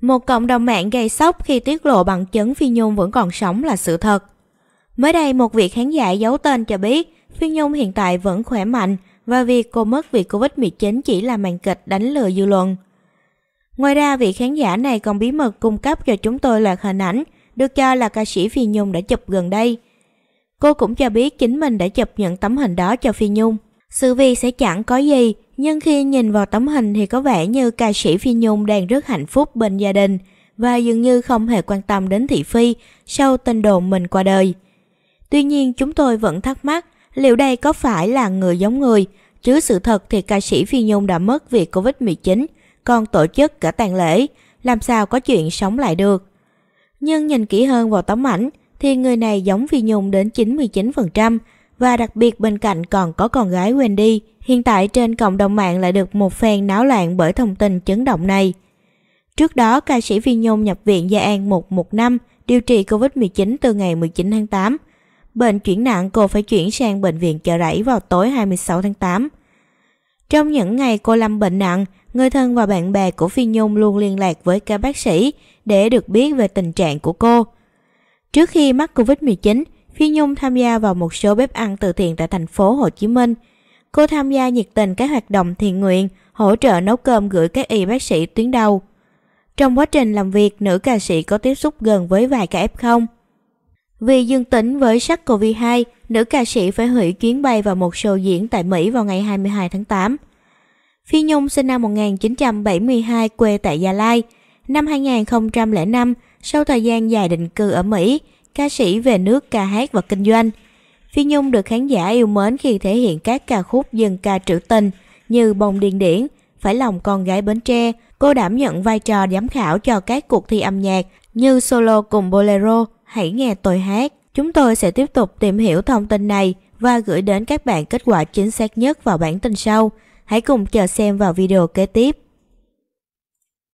Một cộng đồng mạng gây sốc khi tiết lộ bằng chứng Phi Nhung vẫn còn sống là sự thật. Mới đây, một vị khán giả giấu tên cho biết Phi Nhung hiện tại vẫn khỏe mạnh và việc cô mất vì Covid-19 chỉ là màn kịch đánh lừa dư luận. Ngoài ra, vị khán giả này còn bí mật cung cấp cho chúng tôi loạt hình ảnh được cho là ca sĩ Phi Nhung đã chụp gần đây. Cô cũng cho biết chính mình đã chụp những tấm hình đó cho Phi Nhung. Sự việc sẽ chẳng có gì nhưng khi nhìn vào tấm hình thì có vẻ như ca sĩ Phi Nhung đang rất hạnh phúc bên gia đình và dường như không hề quan tâm đến thị phi sau tin đồn mình qua đời. Tuy nhiên chúng tôi vẫn thắc mắc liệu đây có phải là người giống người, chứ sự thật thì ca sĩ Phi Nhung đã mất vì Covid-19, còn tổ chức cả tang lễ, làm sao có chuyện sống lại được. Nhưng nhìn kỹ hơn vào tấm ảnh thì người này giống Phi Nhung đến 99% và đặc biệt bên cạnh còn có con gái Wendy. Hiện tại trên cộng đồng mạng lại được một phen náo loạn bởi thông tin chấn động này. Trước đó, ca sĩ Phi Nhung nhập viện Gia An 115 điều trị COVID-19 từ ngày 19 tháng 8. Bệnh chuyển nặng cô phải chuyển sang bệnh viện chợ rẫy vào tối 26 tháng 8. Trong những ngày cô lâm bệnh nặng, người thân và bạn bè của Phi Nhung luôn liên lạc với các bác sĩ để được biết về tình trạng của cô. Trước khi mắc Covid-19, Phi Nhung tham gia vào một số bếp ăn từ thiện tại thành phố Hồ Chí Minh – Cô tham gia nhiệt tình các hoạt động thiện nguyện, hỗ trợ nấu cơm gửi các y bác sĩ tuyến đầu. Trong quá trình làm việc, nữ ca sĩ có tiếp xúc gần với vài ca F0. Vì dương tính với SARS-CoV-2, nữ ca sĩ phải hủy chuyến bay vào một show diễn tại Mỹ vào ngày 22 tháng 8. Phi Nhung sinh năm 1972 quê tại Gia Lai. Năm 2005, sau thời gian dài định cư ở Mỹ, ca sĩ về nước ca hát và kinh doanh – Phi Nhung được khán giả yêu mến khi thể hiện các ca khúc dân ca trữ tình như Bông Điên Điển, Phải lòng con gái Bến Tre. Cô đảm nhận vai trò giám khảo cho các cuộc thi âm nhạc như solo cùng bolero, hãy nghe tôi hát. Chúng tôi sẽ tiếp tục tìm hiểu thông tin này và gửi đến các bạn kết quả chính xác nhất vào bản tin sau. Hãy cùng chờ xem vào video kế tiếp.